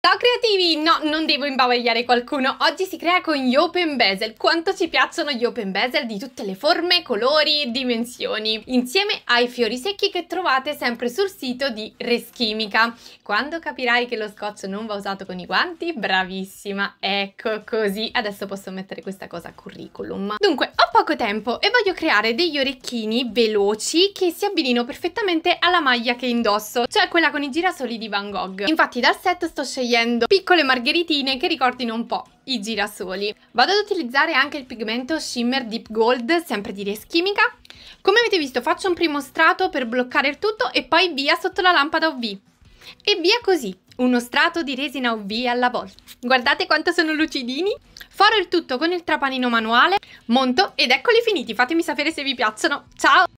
Ciao creativi! No, non devo imbavagliare qualcuno, oggi si crea con gli open bezel. Quanto ci piacciono gli open bezel di tutte le forme, colori e dimensioni, insieme ai fiori secchi che trovate sempre sul sito di Reschimica. Quando capirai che lo scotch non va usato con i guanti, bravissima, ecco così. Adesso posso mettere questa cosa a curriculum. Dunque, ho poco tempo e voglio creare degli orecchini veloci che si abbinino perfettamente alla maglia che indosso, cioè quella con i girasoli di Van Gogh. Infatti dal set sto scegliendo scegliendo piccole margheritine che ricordino un po' i girasoli. Vado ad utilizzare anche il pigmento Shimmer Deep Gold, sempre di Ries Chimica. Come avete visto faccio un primo strato per bloccare il tutto e poi via sotto la lampada UV. E via così, uno strato di resina UV alla volta. Guardate quanto sono lucidini! Foro il tutto con il trapanino manuale, monto ed eccoli finiti, fatemi sapere se vi piacciono. Ciao!